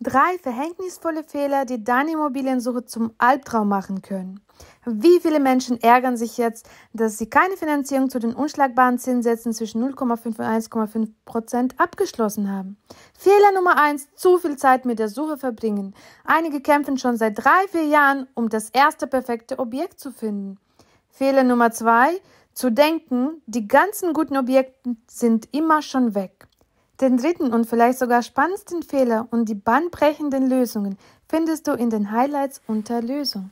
Drei verhängnisvolle Fehler, die deine Immobiliensuche zum Albtraum machen können. Wie viele Menschen ärgern sich jetzt, dass sie keine Finanzierung zu den unschlagbaren Zinssätzen zwischen 0,5 und 1,5 Prozent abgeschlossen haben? Fehler Nummer eins: zu viel Zeit mit der Suche verbringen. Einige kämpfen schon seit drei, vier Jahren, um das erste perfekte Objekt zu finden. Fehler Nummer zwei: zu denken, die ganzen guten Objekte sind immer schon weg. Den dritten und vielleicht sogar spannendsten Fehler und die bahnbrechenden Lösungen findest du in den Highlights unter Lösung.